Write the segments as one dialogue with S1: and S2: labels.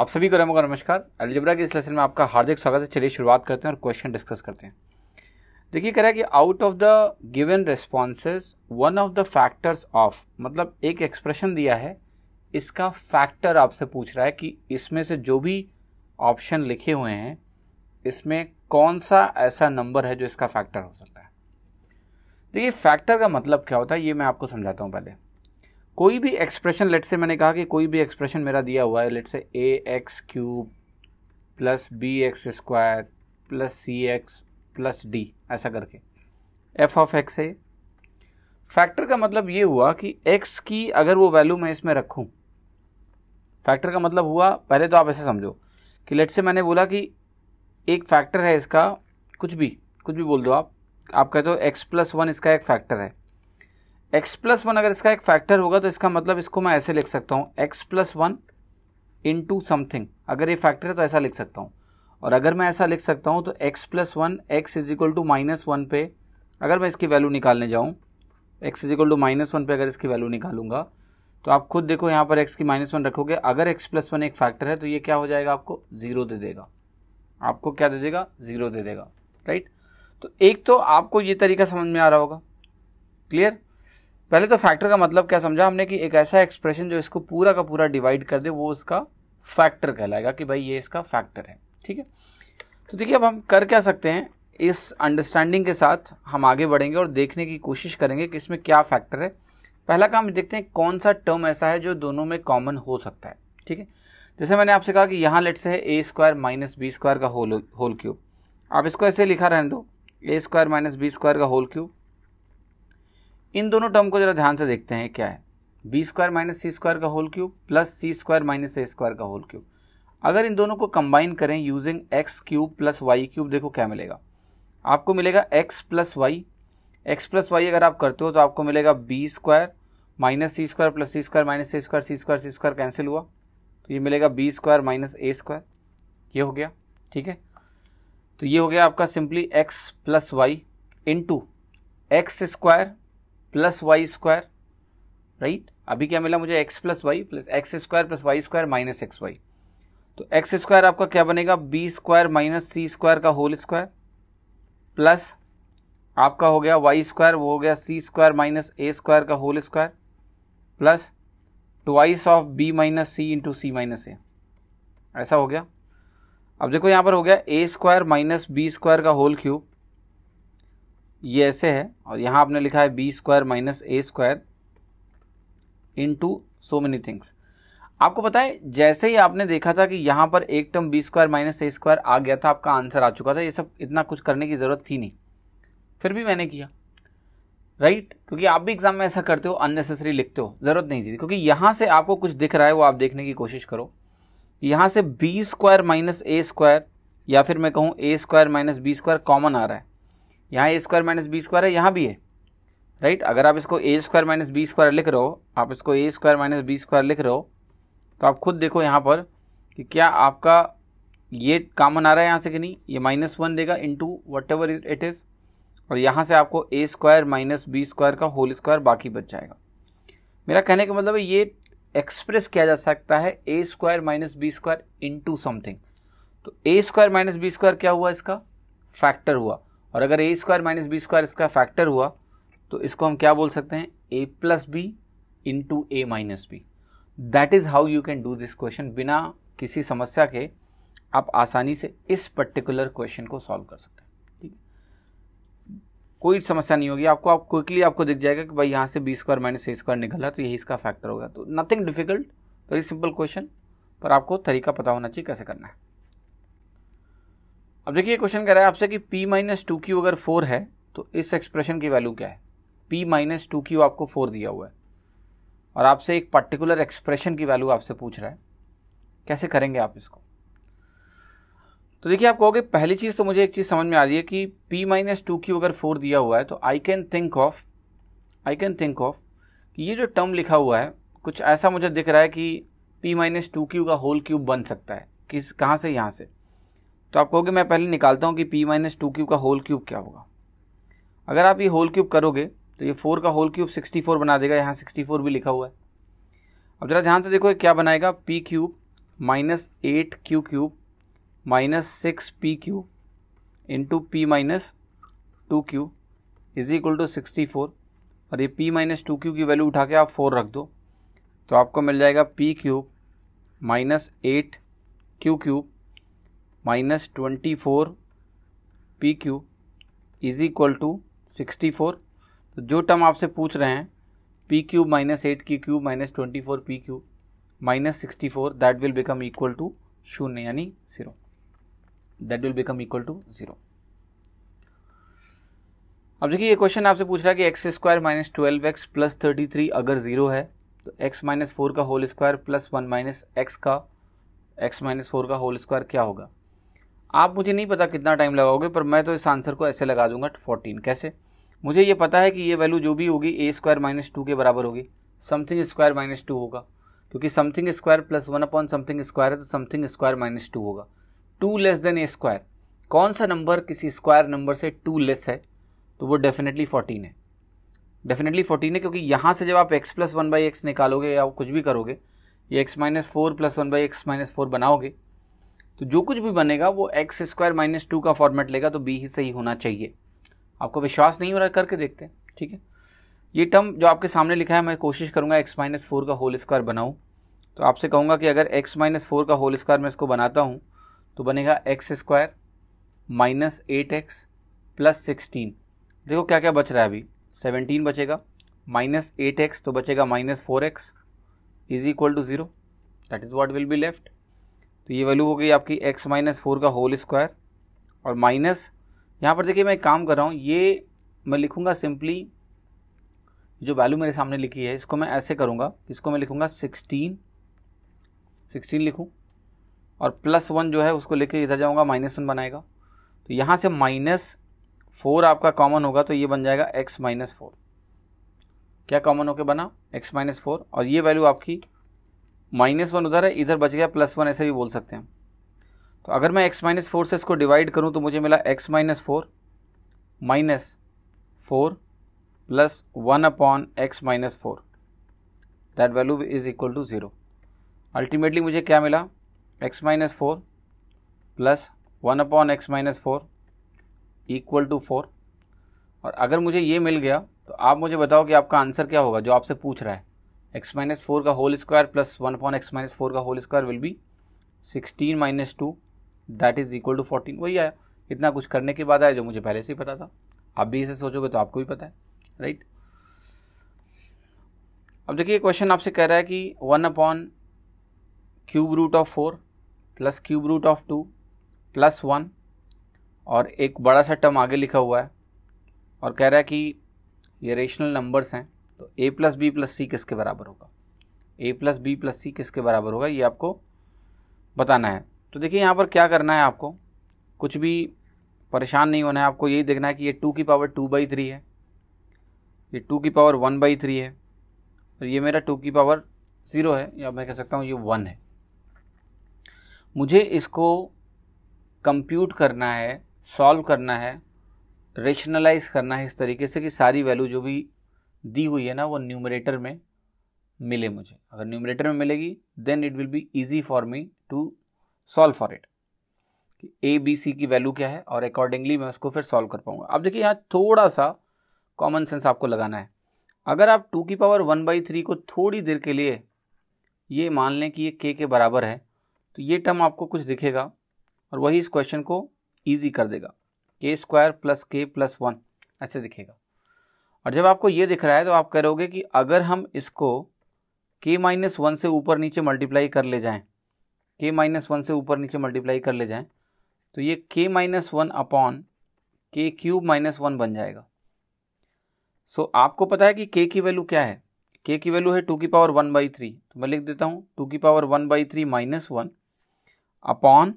S1: आप सभी को रमोगा नमस्कार एलजब्रा के इस लेसन में आपका हार्दिक स्वागत है चलिए शुरुआत करते हैं और क्वेश्चन डिस्कस करते हैं देखिए कह रहा है कि out of the given responses one of the factors of मतलब एक एक्सप्रेशन दिया है इसका फैक्टर आपसे पूछ रहा है कि इसमें से जो भी ऑप्शन लिखे हुए हैं इसमें कौन सा ऐसा नंबर है जो इसका फैक्टर हो सकता है देखिए फैक्टर का मतलब क्या होता है ये मैं आपको समझाता हूँ पहले कोई भी एक्सप्रेशन लेट से मैंने कहा कि कोई भी एक्सप्रेशन मेरा दिया हुआ है let say A X cube plus B X square plus C X plus D ऐसा करके एफ ऑफ एक्स है फैक्टर का मतलब ये हुआ कि एक्स की अगर वो वैल्यू मैं इसमें रखूँ फैक्टर का मतलब हुआ पहले तो आप ऐसे समझो कि लेट से मैंने बोला कि एक फैक्टर है इसका कुछ भी कुछ भी बोल दो आप आप कहते हो एक्स प्लस वन इसका एक फैक्टर है एक्स प्लस वन अगर इसका एक फैक्टर होगा तो इसका मतलब इसको मैं ऐसे लिख सकता हूँ X plus one to something अगर ये फैक्टर है तो ऐसा लिख सकता हूँ और अगर मैं ऐसा लिख सकता हूँ तो X plus one X is equal to minus one पे अगर मैं इसकी वैल्यू निकालने जाऊँ X is equal to minus one पे अगर इसकी वैल्यू निकालूंगा तो आप खुद देखो यहाँ पर एक्स की माइनस वन रखोगे अगर एक्स प्लस वन एक फैक्टर है तो ये क्या हो जाएगा आपको ज़ीरो दे देगा आपको क्या दे देगा ज़ीरो दे देगा राइट तो एक तो आपको ये तरीका समझ में आ रहा होगा क्लियर पहले तो फैक्टर का मतलब क्या समझा हमने कि एक ऐसा एक्सप्रेशन जो इसको पूरा का पूरा डिवाइड कर दे वो उसका फैक्टर कहलाएगा कि भाई ये इसका फैक्टर है ठीक है तो देखिए अब हम कर क्या सकते हैं इस अंडरस्टैंडिंग के साथ हम आगे बढ़ेंगे और देखने की कोशिश करेंगे कि इसमें क्या फैक्टर है पहला काम देखते हैं कौन सा टर्म ऐसा है जो दोनों में कॉमन हो सकता है ठीक है जैसे मैंने आपसे कहा कि यहाँ लेट से है A square minus B square का होल होल क्यूब आप इसको ऐसे लिखा रहने दो A square minus B square का होल क्यूब इन दोनों टर्म को जरा ध्यान से देखते हैं क्या है B square minus C square का whole cube plus C square minus A square का होल क्यूब अगर इन दोनों को कंबाइन करें using X cube plus Y cube देखो क्या मिलेगा आपको मिलेगा X plus Y X plus Y अगर आप करते हो तो आपको मिलेगा B square minus C square plus C square minus A square C square C square cancel हुआ तो ये मिलेगा B square minus A square ये हो गया ठीक है तो ये हो गया आपका simply X plus Y into X square plus Y square right अभी क्या मिला मुझे X plus Y plus X square plus Y square minus X Y तो एक्स स्क्वायर आपका क्या बनेगा B square minus C square का whole square plus आपका हो गया वाई स्क्वायर वो हो गया C square minus A square का whole square plus twice of B minus C into C minus A ऐसा हो गया अब देखो यहाँ पर हो गया A square minus B square का होल क्यूब ये ऐसे है और यहाँ आपने लिखा है B square minus A square into so many things आपको पता है जैसे ही आपने देखा था कि यहाँ पर एक term B square minus A square आ गया था आपका आंसर आ चुका था ये सब इतना कुछ करने की ज़रूरत थी नहीं फिर भी मैंने किया राइट right? क्योंकि आप भी एग्जाम में ऐसा करते हो अननेसेसरी लिखते हो ज़रूरत नहीं थी क्योंकि यहाँ से आपको कुछ दिख रहा है वो आप देखने की कोशिश करो यहाँ से B square minus A square या फिर मैं कहूँ A square minus B square common आ रहा है यहाँ A square minus B square है यहाँ भी है राइट अगर आप इसको A square minus B square लिख रहे हो आप इसको A square minus B square लिख रहे हो तो आप खुद देखो यहाँ पर कि क्या आपका ये कामन आ रहा है यहाँ से कि नहीं ये माइनस वन देगा into whatever it is और यहाँ से आपको A square minus B square का होल स्क्वायर बाकी बच जाएगा मेरा कहने का मतलब है ये एक्सप्रेस किया जा सकता है A square minus B square into something तो A square minus B square क्या हुआ इसका फैक्टर हुआ और अगर A square minus B square इसका फैक्टर हुआ तो इसको हम क्या बोल सकते हैं A plus B into A minus B that is how you can do this question बिना किसी समस्या के आप आसानी से इस पर्टिकुलर क्वेश्चन को सॉल्व कर सकते हैं ठीक कोई समस्या नहीं होगी आपको आप क्विकली आपको दिख जाएगा कि भाई यहाँ से B square minus A square निकला तो यही इसका फैक्टर होगा तो nothing difficult very simple question पर आपको तरीका पता होना चाहिए कैसे करना है अब देखिए क्वेश्चन कह रहा है आपसे कि p माइनस टू क्यू अगर फोर है तो इस एक्सप्रेशन की वैल्यू क्या है p माइनस टू क्यू आपको फोर दिया हुआ है और आपसे एक पर्टिकुलर एक्सप्रेशन की वैल्यू आपसे पूछ रहा है कैसे करेंगे आप इसको तो देखिए आप कहोगे पहली चीज़ तो मुझे एक चीज़ समझ में आ रही है कि p माइनस टू क्यू अगर फोर दिया हुआ है तो I can think of I can think of कि ये जो टर्म लिखा हुआ है कुछ ऐसा मुझे दिख रहा है कि p माइनस टू क्यू का होल क्यूब बन सकता है किस कहाँ से यहाँ से तो आप कहोगे मैं पहले निकालता हूँ कि पी माइनस टू क्यूब का होल क्यूब क्या होगा अगर आप ये होल क्यूब करोगे तो ये फोर का होल क्यूब सिक्सटी फोर बना देगा यहाँ सिक्सटी फोर भी लिखा हुआ है अब ज़रा ध्यान से देखो क्या बनाएगा P cube minus eight Q cube minus six P cube into P minus two Q is equal to sixty four और ये पी माइनस टू क्यू की वैल्यू उठा के आप फोर रख दो तो आपको मिल जाएगा P cube minus eight Q cube minus twenty four P Q is equal to sixty four तो जो टर्म आपसे पूछ रहे हैं पी क्यू माइनस एट की Q minus twenty four P Q minus sixty four that will become equal to शून्य यानी zero that will become equal to zero अब देखिए ये क्वेश्चन आपसे पूछ रहा है कि X square minus twelve X plus thirty three अगर जीरो है तो एक्स माइनस फोर का whole square plus one minus X का एक्स माइनस फोर का होल स्क्वायर क्या होगा आप मुझे नहीं पता कितना टाइम लगाओगे पर मैं तो इस आंसर को ऐसे लगा दूंगा फोर्टीन कैसे मुझे ये पता है कि ये वैल्यू जो भी होगी ए स्क्वायर माइनस टू के बराबर होगी समथिंग स्क्वायर माइनस टू होगा क्योंकि something square plus one upon something square है तो समथिंग स्क्वायर माइनस टू होगा two less than A square कौन सा नंबर किसी स्क्वायर नंबर से टू लेस है तो वो डेफिनेटली फोर्टीन है डेफिनेटली फोर्टीन है क्योंकि यहाँ से जब आप X plus one by X निकालोगे या कुछ भी करोगे ये X minus four plus one by X minus four बनाओगे तो जो कुछ भी बनेगा वो एक्स स्क्वायर माइनस टू का फॉर्मेट लेगा तो बी ही सही होना चाहिए आपको विश्वास नहीं हो रहा करके देखते हैं ठीक है ये टर्म जो आपके सामने लिखा है मैं कोशिश करूँगा एक्स माइनस फोर का होल स्क्वायर बनाऊँ तो आपसे कहूँगा कि अगर एक्स माइनस फोर का होल स्क्वायर मैं इसको बनाता हूँ तो बनेगा X square minus eight X plus sixteen देखो क्या क्या बच रहा है अभी सेवनटीन बचेगा माइनस एट एक्स तो बचेगा minus four X is equal to zero that is what will be left तो ये वैल्यू हो गई आपकी एक्स माइनस फोर का होल स्क्वायर और माइनस यहाँ पर देखिए मैं एक काम कर रहा हूँ ये मैं लिखूँगा सिंपली जो वैल्यू मेरे सामने लिखी है इसको मैं ऐसे करूँगा इसको मैं लिखूँगा सिक्सटीन सिक्सटीन लिखूँ और प्लस वन जो है उसको लेके इधर जाऊँगा माइनस वन बनाएगा तो यहाँ से माइनस फोर आपका कॉमन होगा तो ये बन जाएगा एक्स माइनस फोर क्या कॉमन होकर बना एक्स माइनस फोर और ये वैल्यू आपकी माइनस वन उधर है इधर बच गया प्लस वन ऐसे भी बोल सकते हैं तो अगर मैं एक्स माइनस फोर से इसको डिवाइड करूँ तो मुझे मिला X minus four minus four plus one upon X minus four that value is equal to zero ultimately मुझे क्या मिला X minus four plus one upon X minus four equal to four और अगर मुझे ये मिल गया तो आप मुझे बताओ कि आपका आंसर क्या होगा जो आपसे पूछ रहा है एक्स माइनस फोर का whole square plus one upon X minus four का whole square will be sixteen minus two that is equal to fourteen वही आया इतना कुछ करने के बाद आया जो मुझे पहले से ही पता था आप भी इसे सोचोगे तो आपको भी पता है राइट अब देखिए क्वेश्चन आपसे कह रहा है कि one upon cube root of four plus cube root of two plus one और एक बड़ा सा टर्म आगे लिखा हुआ है और कह रहा है कि ये रेशनल नंबर्स हैं तो A plus B plus C किसके बराबर होगा A plus B plus C किसके बराबर होगा ये आपको बताना है तो देखिए यहाँ पर क्या करना है आपको कुछ भी परेशान नहीं होना है आपको यही देखना है कि ये टू की पावर टू बाई थ्री है ये टू की पावर वन बाई थ्री है और ये मेरा टू की पावर ज़ीरो है या मैं कह सकता हूँ ये वन है मुझे इसको कंप्यूट करना है सॉल्व करना है रेशनलाइज करना है इस तरीके से कि सारी वैल्यू जो भी दी हुई है ना वो न्यूमरेटर में मिले मुझे अगर न्यूमरेटर में मिलेगी then it will be easy for me to solve for it कि ए बी सी की वैल्यू क्या है और अकॉर्डिंगली मैं उसको फिर सॉल्व कर पाऊंगा अब देखिए यहाँ थोड़ा सा कॉमन सेंस आपको लगाना है अगर आप टू की पावर वन बाई थ्री को थोड़ी देर के लिए ये मान लें कि ये के के बराबर है तो ये टर्म आपको कुछ दिखेगा और वही इस क्वेश्चन को ईजी कर देगा K square plus K plus one ऐसे दिखेगा और जब आपको ये दिख रहा है तो आप कह कि अगर हम इसको के माइनस वन से ऊपर नीचे मल्टीप्लाई कर ले जाएं के माइनस वन से ऊपर नीचे मल्टीप्लाई कर ले जाएं तो ये K minus one upon K cube minus one बन जाएगा सो so, आपको पता है कि के की वैल्यू क्या है के की वैल्यू है टू की पावर वन बाई थ्री तो मैं लिख देता हूँ टू की power one by three minus one upon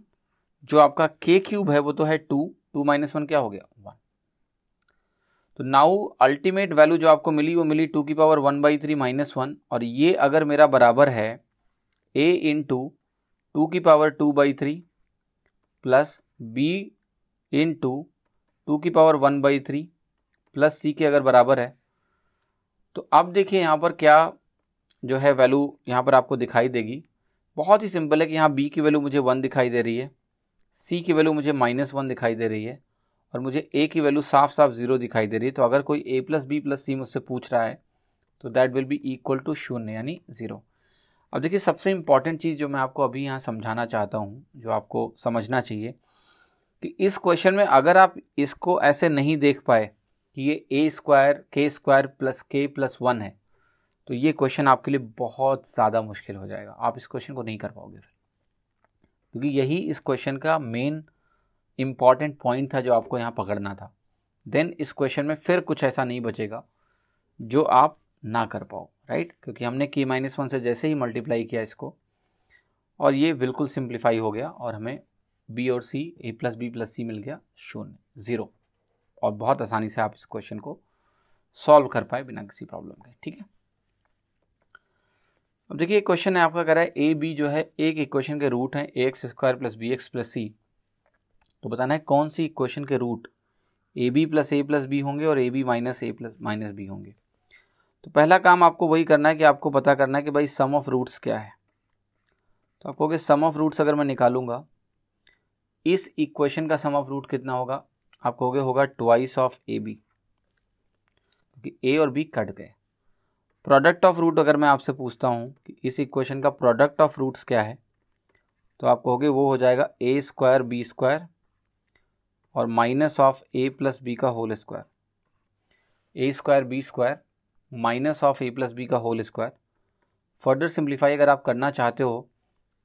S1: जो आपका के क्यूब है वो तो है टू टू माइनस वन क्या हो गया तो नाउ अल्टीमेट वैल्यू जो आपको मिली वो मिली टू की power one by three minus one और ये अगर मेरा बराबर है ए इन टू टू की power two by three plus B into two की power one by three plus C के अगर बराबर है तो अब देखिए यहाँ पर क्या जो है वैल्यू यहाँ पर आपको दिखाई देगी बहुत ही सिंपल है कि यहाँ बी की वैल्यू मुझे वन दिखाई दे रही है सी की वैल्यू मुझे माइनस वन दिखाई दे रही है और मुझे ए की वैल्यू साफ साफ जीरो दिखाई दे रही है तो अगर कोई A plus B plus C मुझसे पूछ रहा है तो that will be equal to शून्य यानी ज़ीरो अब देखिए सबसे इम्पॉर्टेंट चीज़ जो मैं आपको अभी यहाँ समझाना चाहता हूँ जो आपको समझना चाहिए कि इस क्वेश्चन में अगर आप इसको ऐसे नहीं देख पाए कि ये A square K square plus K plus one है तो ये क्वेश्चन आपके लिए बहुत ज़्यादा मुश्किल हो जाएगा आप इस क्वेश्चन को नहीं कर पाओगे फिर क्योंकि यही इस क्वेश्चन का मेन इंपॉर्टेंट पॉइंट था जो आपको यहाँ पकड़ना था देन इस क्वेश्चन में फिर कुछ ऐसा नहीं बचेगा जो आप ना कर पाओ राइट क्योंकि हमने की माइनस वन से जैसे ही मल्टीप्लाई किया इसको और ये बिल्कुल सिंप्लीफाई हो गया और हमें बी और C A plus B plus C मिल गया शून्य ज़ीरो और बहुत आसानी से आप इस क्वेश्चन को सॉल्व कर पाए बिना किसी प्रॉब्लम के ठीक है अब देखिए क्वेश्चन है आपका कह रहा है ए बी जो है एक इक्वेशन के रूट हैं A X square plus B X plus C तो बताना है कौन सी इक्वेशन के root A B plus A plus B होंगे और A B minus A plus minus B होंगे तो पहला काम आपको वही करना है कि आपको पता करना है कि भाई सम ऑफ रूट्स क्या है तो आप कहोगे सम ऑफ रूट्स अगर मैं निकालूंगा इस इक्वेशन का सम ऑफ रूट कितना होगा आप कहोगे होगा ट्वाइस ऑफ ए बी क्योंकि ए और बी कट गए प्रोडक्ट ऑफ रूट अगर मैं आपसे पूछता हूँ कि इस इक्वेशन का प्रोडक्ट ऑफ रूट्स क्या है तो आप कहोगे वो हो जाएगा ए स्क्वायर बी स्क्वायर और minus of A plus B का whole square A square B square minus of A plus B का होल स्क्वायर फर्दर सिंप्लीफाई अगर आप करना चाहते हो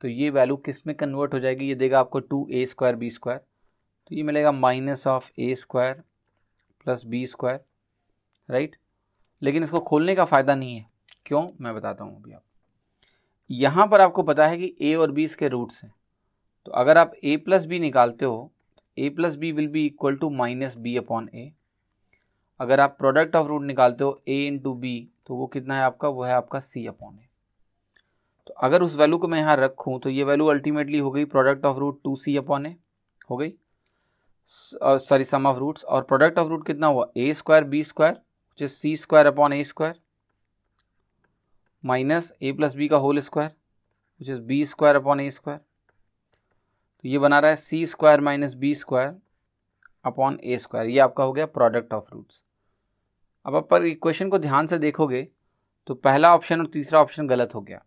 S1: तो ये वैल्यू किस में कन्वर्ट हो जाएगी ये देगा आपको two A square B square तो ये मिलेगा minus of A square plus B square right लेकिन इसको खोलने का फ़ायदा नहीं है क्यों मैं बताता हूँ अभी आप यहाँ पर आपको पता है कि ए और बी इसके रूट्स हैं तो अगर आप ए प्लस बी निकालते हो A plus B will be equal to minus B upon A अगर आप प्रोडक्ट ऑफ रूट निकालते हो ए इंटू बी तो वो कितना है आपका वो है आपका सी अपॉन ए तो अगर उस वैल्यू को मैं यहाँ रखूँ तो ये वैल्यू अल्टीमेटली हो गई product of root two C upon A हो गई सॉरी सम ऑफ रूट्स और प्रोडक्ट ऑफ रूट कितना हुआ A square B square which is C square upon A square minus A plus B का whole square which is B square upon A square तो ये बना रहा है C square minus B square upon A square ये आपका हो गया प्रोडक्ट ऑफ रूट्स अब आप पर इक्वेशन को ध्यान से देखोगे तो पहला ऑप्शन और तीसरा ऑप्शन गलत हो गया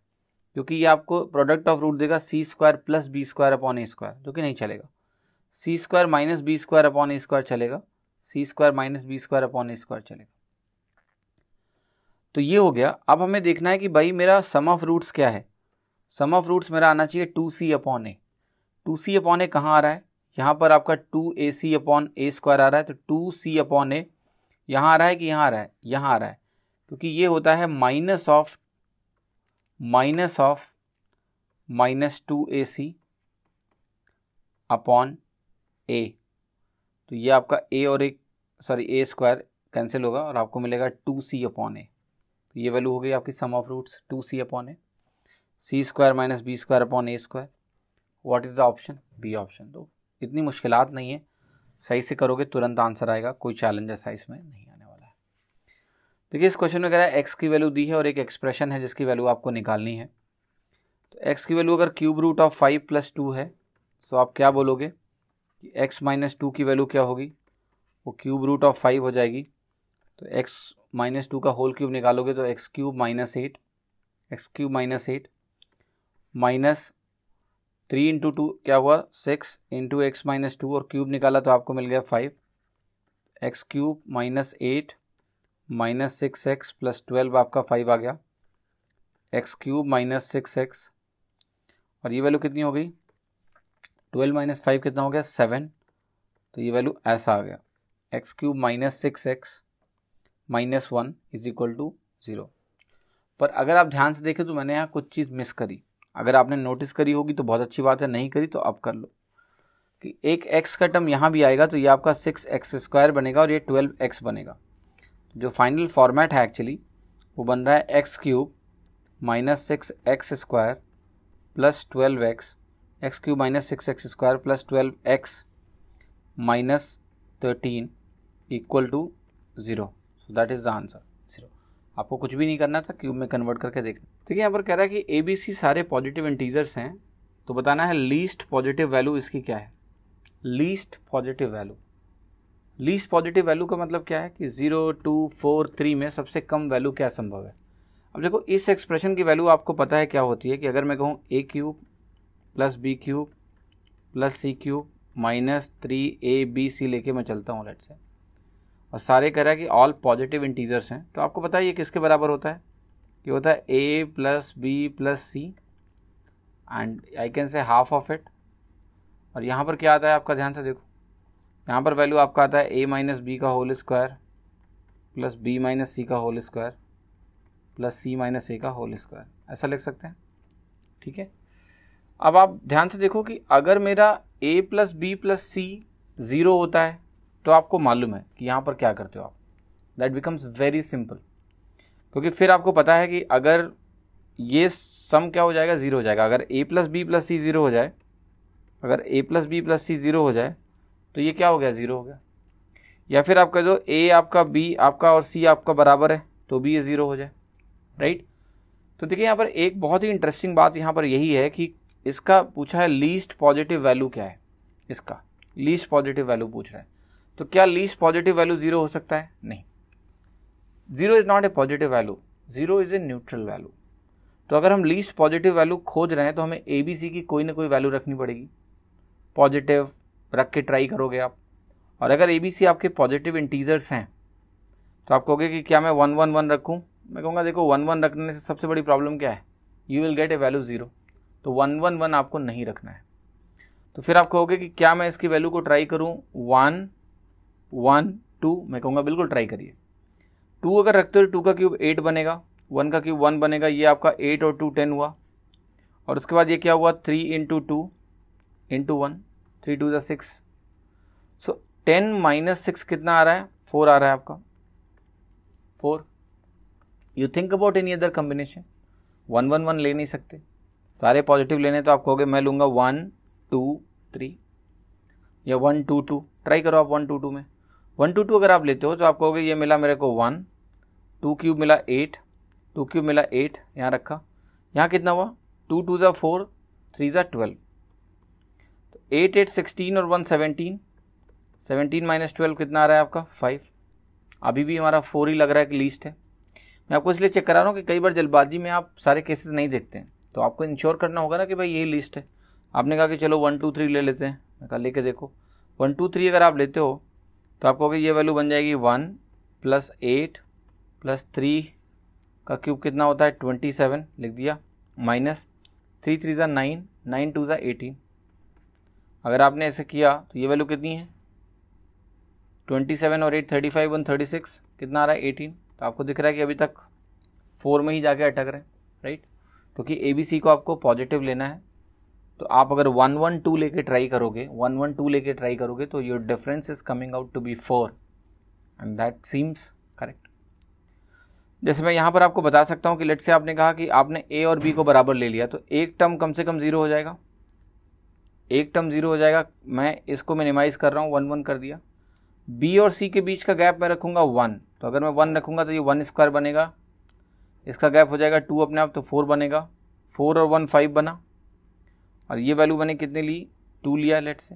S1: क्योंकि ये आपको प्रोडक्ट ऑफ रूट देगा C square plus B square upon A square जो कि नहीं चलेगा C square minus B square upon A square चलेगा C square minus B square upon A square चलेगा तो ये हो गया अब हमें देखना है कि भाई मेरा सम ऑफ रूट्स क्या है सम ऑफ रूट्स मेरा आना चाहिए two C upon A two C upon A कहाँ आ रहा है यहाँ पर आपका two A C upon A square आ रहा है तो टू सी अपॉन ए यहाँ आ रहा है कि यहाँ आ रहा है यहाँ आ रहा है क्योंकि ये होता है minus of minus of minus two A C upon A तो ये आपका ए और एक सॉरी ए स्क्वायर कैंसिल होगा और आपको मिलेगा टू सी अपॉन ए तो ये वैल्यू हो गई आपकी sum of roots two C upon A C square minus B square upon A square what is the option B option तो इतनी मुश्किल नहीं है सही से करोगे तुरंत आंसर आएगा कोई चैलेंज ऐसा इसमें नहीं आने वाला है देखिए इस क्वेश्चन में कह रहा है एक्स की वैल्यू दी है और एक एक्सप्रेशन है जिसकी वैल्यू आपको निकालनी है तो एक्स की वैल्यू अगर cube root of five plus two है तो आप क्या बोलोगे कि एक्स माइनस टू की वैल्यू क्या होगी वो क्यूब रूट ऑफ फाइव हो जाएगी तो एक्स माइनस टू का होल क्यूब निकालोगे तो X cube minus eight X cube minus eight minus three into two क्या हुआ six into X minus two और क्यूब निकाला तो आपको मिल गया five X cube minus eight minus six X plus twelve आपका फाइव आ गया x cube minus six X और ये वैल्यू कितनी हो गई ट्वेल्व माइनस फाइव कितना हो गया सेवन तो ये वैल्यू ऐसा आ गया x cube minus six x minus one is equal to zero पर अगर आप ध्यान से देखें तो मैंने यहाँ कुछ चीज़ मिस करी अगर आपने नोटिस करी होगी तो बहुत अच्छी बात है नहीं करी तो अब कर लो कि एक एक्स का टर्म यहाँ भी आएगा तो ये आपका सिक्स एक्स स्क्वायर बनेगा और ये ट्वेल्व एक्स बनेगा जो फाइनल फॉर्मेट है एक्चुअली वो बन रहा है x cube minus six x square plus twelve x x cube minus six x square plus twelve x minus thirteen equal to zero so that is the answer zero आपको कुछ भी नहीं करना था क्यूब में कन्वर्ट करके देखना देखिए तो यहाँ पर कह रहा है कि ए बी सी सारे पॉजिटिव इंटीजर्स हैं तो बताना है लीस्ट पॉजिटिव वैल्यू इसकी क्या है least positive value least positive value का मतलब क्या है कि जीरो टू फोर थ्री में सबसे कम वैल्यू क्या संभव है अब देखो इस एक्सप्रेशन की वैल्यू आपको पता है क्या होती है कि अगर मैं कहूँ a cube plus b cube plus c cube minus three a b c लेके मैं चलता हूँ लेट से और सारे कह रहा है कि ऑल पॉजिटिव इंटीजर्स हैं तो आपको पता है ये किसके बराबर होता है ये होता है a plus B plus c and I can say half of it और यहाँ पर क्या आता है आपका ध्यान से देखो यहाँ पर वैल्यू आपका आता है ए माइनस बी का whole square plus b minus c का whole square plus c minus a का होल स्क्वायर ऐसा लिख सकते हैं ठीक है अब आप ध्यान से देखो कि अगर मेरा a plus B plus c zero होता है तो आपको मालूम है कि यहाँ पर क्या करते हो आप दैट बिकम्स वेरी सिंपल क्योंकि फिर आपको पता है कि अगर ये सम क्या हो जाएगा ज़ीरो हो जाएगा अगर a plus B plus c zero हो जाए अगर a plus B plus c zero हो जाए तो ये क्या हो गया ज़ीरो हो गया या फिर आप कह दो ए आपका बी आपका और सी आपका बराबर है तो भी ये ज़ीरो हो जाए राइट तो देखिए यहाँ पर एक बहुत ही इंटरेस्टिंग बात यहाँ पर यही है कि इसका पूछा है लीस्ट पॉजिटिव वैल्यू क्या है इसका लीस्ट पॉजिटिव वैल्यू पूछ रहा है तो क्या लीस्ट पॉजिटिव वैल्यू जीरो हो सकता है नहीं zero is not a positive value zero is a neutral value तो अगर हम लीस्ट पॉजिटिव वैल्यू खोज रहे हैं तो हमें ए बी सी की कोई ना कोई वैल्यू रखनी पड़ेगी पॉजिटिव रख के ट्राई करोगे आप और अगर ए बी सी आपके पॉजिटिव इंटीजर्स हैं तो आप कहोगे कि क्या मैं वन वन वन रखूँ मैं कहूँगा देखो वन वन रखने से सबसे बड़ी प्रॉब्लम क्या है you will get a value zero तो वन वन वन आपको नहीं रखना है तो फिर आप कहोगे कि क्या मैं इसकी वैल्यू को ट्राई करूँ वन वन टू मैं कहूँगा बिल्कुल ट्राई करिए टू अगर रखते हो तो टू का क्यूब एट बनेगा वन का क्यूब वन बनेगा ये आपका एट और टू टेन हुआ और उसके बाद ये क्या हुआ three into two into one three two ज़ा six so ten minus six कितना आ रहा है फोर आ रहा है आपका four you think about any other combination one one one ले नहीं सकते सारे पॉजिटिव लेने तो आप कहोगे मैं लूँगा वन टू थ्री या वन टू टू ट्राई करो आप वन टू टू में वन टू टू अगर आप लेते हो तो आप कहोगे ये मिला मेरे को वन टू क्यूब मिला एट टू क्यूब मिला एट यहाँ रखा यहाँ कितना हुआ टू टू ज़ा फोर थ्री ज़ा ट्वेल्व तो एट एट सिक्सटीन और one seventeen seventeen minus twelve कितना आ रहा है आपका फाइव अभी भी हमारा फोर ही लग रहा है कि लीस्ट है मैं आपको इसलिए चेक करा रहा हूँ कि कई बार जल्दबाजी में आप सारे केसेस नहीं देखते हैं तो आपको इंश्योर करना होगा ना कि भाई ये लिस्ट है आपने कहा कि चलो वन टू थ्री ले लेते हैं मैं कहा लेके देखो वन टू थ्री अगर आप लेते हो तो आपको कहोगे ये वैल्यू बन जाएगी one plus eight plus three का क्यूब कितना होता है ट्वेंटी सेवन लिख दिया माइनस थ्री थ्री ज़ा नाइन नाइन टू ज़ा एटीन अगर आपने ऐसे किया तो ये वैल्यू कितनी है ट्वेंटी सेवन और eight thirty five one thirty six कितना आ रहा है एटीन तो आपको दिख रहा है कि अभी तक फोर में ही जाके अटक रहे हैं राइट क्योंकि ए बी सी को आपको पॉजिटिव लेना है तो आप अगर वन वन टू लेके ट्राई करोगे वन वन टू लेके ट्राई करोगे तो your difference is coming out to be four and that seems correct जैसे मैं यहाँ पर आपको बता सकता हूँ कि लेट से आपने कहा कि आपने ए और बी को बराबर ले लिया तो एक टर्म कम से कम ज़ीरो हो जाएगा एक टर्म ज़ीरो हो जाएगा मैं इसको मिनिमाइज़ कर रहा हूँ वन वन कर दिया बी और सी के बीच का गैप मैं रखूँगा वन तो अगर मैं वन रखूँगा तो ये वन स्क्वायर बनेगा इसका गैप हो जाएगा टू अपने आप तो फोर बनेगा फोर और वन फाइव बना और ये वैल्यू मैंने कितने ली टू लिया लेट से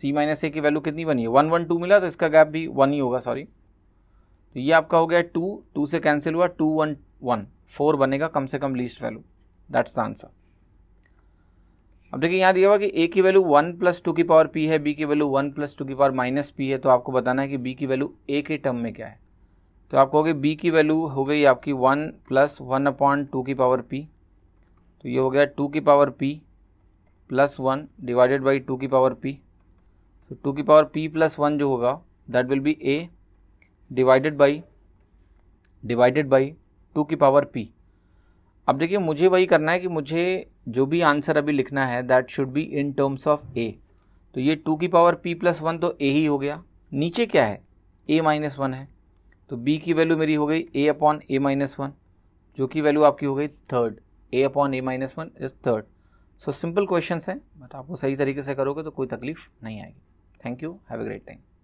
S1: सी माइनस ए की वैल्यू कितनी बनी है वन वन टू मिला तो इसका गैप भी वन ही होगा सॉरी तो ये आपका हो गया टू टू से कैंसिल हुआ टू वन वन फोर बनेगा कम से कम least value that's the answer अब देखिए यहाँ दिया हुआ कि ए की वैल्यू वन प्लस टू की पावर पी है बी की वैल्यू वन प्लस टू की पावर माइनस पी है तो आपको बताना है कि बी की वैल्यू ए के टर्म में क्या है तो आप कहोगे बी की वैल्यू हो गई आपकी one plus one upon two की पावर पी तो ये हो गया टू की power p plus one divided by two की पावर पी तो टू की पावर पी प्लस वन जो होगा that will be a divided by divided by two की पावर पी अब देखिए मुझे वही करना है कि मुझे जो भी आंसर अभी लिखना है that should be in terms of a तो ये टू की पावर पी प्लस वन तो ए ही हो गया नीचे क्या है ए माइनस वन है तो बी की वैल्यू मेरी हो गई a upon a minus one जो कि वैल्यू आपकी हो गई third a upon a minus one is third so simple question हैं बट आपको सही तरीके से करोगे तो कोई तकलीफ नहीं आएगी thank you have a great time